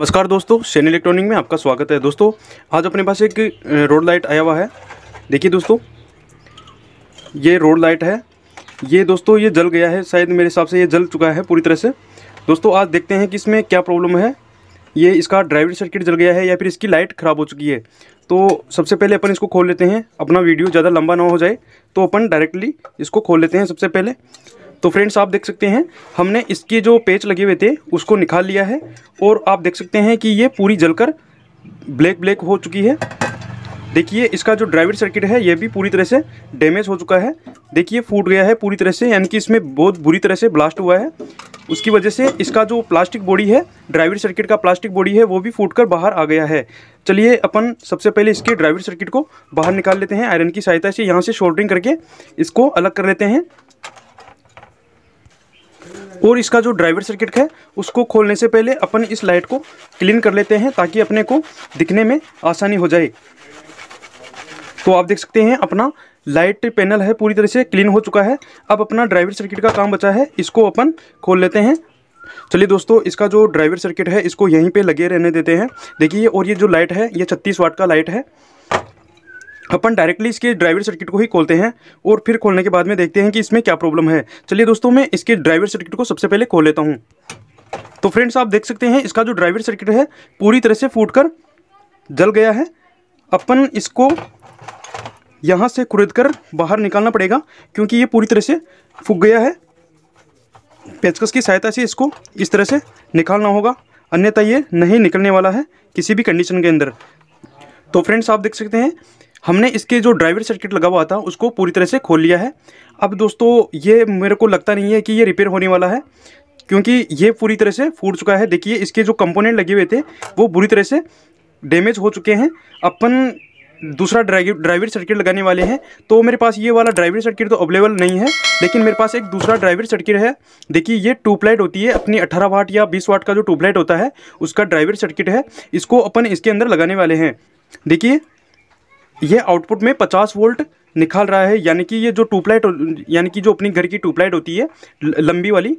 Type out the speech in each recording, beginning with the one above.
नमस्कार दोस्तों Shane electronic में आपका स्वागत है दोस्तों आज अपने पास एक रोड लाइट आया हुआ है देखिए दोस्तों ये रोड लाइट है ये दोस्तों ये जल गया है शायद मेरे हिसाब से ये जल चुका है पूरी तरह से दोस्तों आज देखते हैं कि इसमें क्या प्रॉब्लम है ये इसका ड्राइविंग सर्किट जल गया है या फिर इसकी लाइट ख़राब हो चुकी है तो सबसे पहले अपन इसको खोल लेते हैं अपना वीडियो ज़्यादा लंबा ना हो जाए तो अपन डायरेक्टली इसको खोल लेते हैं सबसे पहले तो फ्रेंड्स आप देख सकते हैं हमने इसके जो पेच लगे हुए थे उसको निकाल लिया है और आप देख सकते हैं कि ये पूरी जलकर ब्लैक ब्लैक हो चुकी है देखिए इसका जो ड्राइवर सर्किट है यह भी पूरी तरह से डैमेज हो चुका है देखिए फूट गया है पूरी तरह से यानी कि इसमें बहुत बुरी तरह से ब्लास्ट हुआ है उसकी वजह से इसका जो प्लास्टिक बॉडी है ड्राइवर सर्किट का प्लास्टिक बॉडी है वो भी फूट कर बाहर आ गया है चलिए अपन सबसे पहले इसके ड्राइवर सर्किट को बाहर निकाल लेते हैं आयरन की सहायता से यहाँ से शोल्डरिंग करके इसको अलग कर लेते हैं और इसका जो ड्राइवर सर्किट है उसको खोलने से पहले अपन इस लाइट को क्लीन कर लेते हैं ताकि अपने को दिखने में आसानी हो जाए तो आप देख सकते हैं अपना लाइट पैनल है पूरी तरह से क्लीन हो चुका है अब अपना ड्राइवर सर्किट का काम बचा है इसको अपन खोल लेते हैं चलिए दोस्तों इसका जो ड्राइवर सर्किट है इसको यहीं पे लगे रहने देते हैं देखिए और ये जो लाइट है ये 36 वाट का लाइट है अपन डायरेक्टली इसके ड्राइवर सर्किट को ही खोलते हैं और फिर खोलने के बाद में देखते हैं कि इसमें क्या प्रॉब्लम है चलिए दोस्तों मैं इसके ड्राइवर सर्किट को सबसे पहले खोल लेता हूँ तो फ्रेंड्स आप देख सकते हैं इसका जो ड्राइवर सर्किट है पूरी तरह से फूट कर जल गया है अपन इसको यहाँ से कुरेद कर बाहर निकालना पड़ेगा क्योंकि ये पूरी तरह से फूक गया है पेचकस की सहायता से इसको इस तरह से निकालना होगा अन्यथा ये नहीं निकलने वाला है किसी भी कंडीशन के अंदर तो फ्रेंड्स आप देख सकते हैं हमने इसके जो ड्राइवर सर्किट लगा हुआ था उसको पूरी तरह से खोल लिया है अब दोस्तों ये मेरे को लगता नहीं है कि ये रिपेयर होने वाला है क्योंकि ये पूरी तरह से फूट चुका है देखिए इसके जो कंपोनेंट लगे हुए थे वो बुरी तरह से डैमेज हो चुके हैं अपन दूसरा ड्राइवर सर्किट लगाने वाले हैं तो मेरे पास ये वाला ड्राइवर सर्किट तो अवेलेबल नहीं है लेकिन मेरे पास एक दूसरा ड्राइवर सर्किट है देखिए ये ट्यूबलाइट होती है अपनी 18 वाट या 20 वाट का जो ट्यूबलाइट होता है उसका ड्राइवर सर्किट है इसको अपन इसके अंदर लगाने वाले हैं देखिए ये आउटपुट में 50 वोल्ट निकाल रहा है यानी कि ये जो ट्यूबलाइट यानी कि जो अपनी घर की ट्यूबलाइट होती है लंबी वाली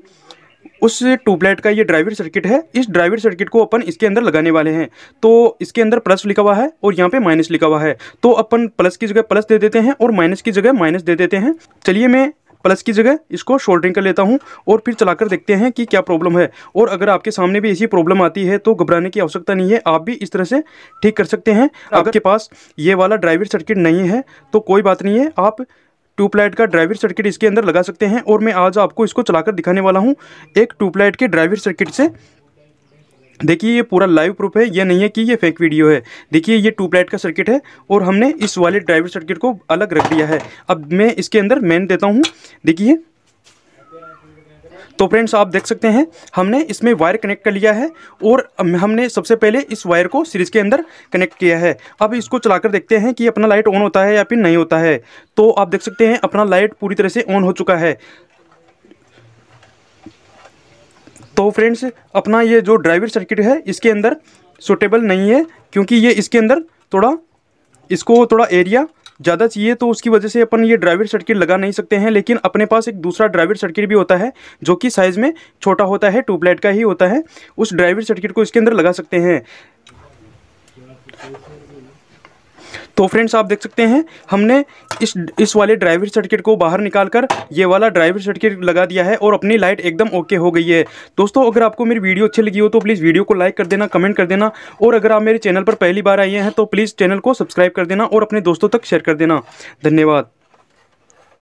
उस ट्यूबलाइट का ये ड्राइवर सर्किट है इस ड्राइवर सर्किट को अपन इसके अंदर लगाने वाले हैं तो इसके अंदर प्लस लिखा हुआ है और यहाँ पे माइनस लिखा हुआ है तो अपन प्लस की जगह प्लस दे देते हैं और माइनस की जगह माइनस दे देते हैं चलिए मैं प्लस की जगह इसको शोल्डरिंग कर लेता हूँ और फिर चलाकर देखते हैं कि क्या प्रॉब्लम है और अगर आपके सामने भी ऐसी प्रॉब्लम आती है तो घबराने की आवश्यकता नहीं है आप भी इस तरह से ठीक कर सकते हैं आपके पास ये वाला ड्राइवर सर्किट नहीं है तो कोई बात नहीं है आप ट्यूबलाइट का ड्राइवर सर्किट इसके अंदर लगा सकते हैं और मैं आज आपको इसको चलाकर दिखाने वाला हूँ एक ट्यूबलाइट के ड्राइवर सर्किट से देखिए ये पूरा लाइव प्रूफ है ये नहीं है कि ये फेक वीडियो है देखिए ये ट्यूब लाइट का सर्किट है और हमने इस वाले ड्राइवर सर्किट को अलग रख दिया है अब मैं इसके अंदर मेन देता हूँ देखिए तो फ्रेंड्स आप देख सकते हैं हमने इसमें वायर कनेक्ट कर लिया है और हमने सबसे पहले इस वायर को सीरीज़ के अंदर कनेक्ट किया है अब इसको चलाकर देखते हैं कि अपना लाइट ऑन होता है या फिर नहीं होता है तो आप देख सकते हैं अपना लाइट पूरी तरह से ऑन हो चुका है तो फ्रेंड्स अपना ये जो ड्राइवर सर्किट है इसके अंदर सुटेबल नहीं है क्योंकि ये इसके अंदर थोड़ा इसको थोड़ा एरिया ज़्यादा चाहिए तो उसकी वजह से अपन ये ड्राइवर सर्किट लगा नहीं सकते हैं लेकिन अपने पास एक दूसरा ड्राइवर सर्किट भी होता है जो कि साइज़ में छोटा होता है ट्यूबलाइट का ही होता है उस ड्राइवर सर्किट को इसके अंदर लगा सकते हैं तो फ्रेंड्स आप देख सकते हैं हमने इस इस वाले ड्राइवर सर्किट को बाहर निकाल कर ये वाला ड्राइवर सर्किट लगा दिया है और अपनी लाइट एकदम ओके हो गई है दोस्तों अगर आपको मेरी वीडियो अच्छी लगी हो तो प्लीज़ वीडियो को लाइक कर देना कमेंट कर देना और अगर आप मेरे चैनल पर पहली बार आए हैं तो प्लीज़ चैनल को सब्सक्राइब कर देना और अपने दोस्तों तक शेयर कर देना धन्यवाद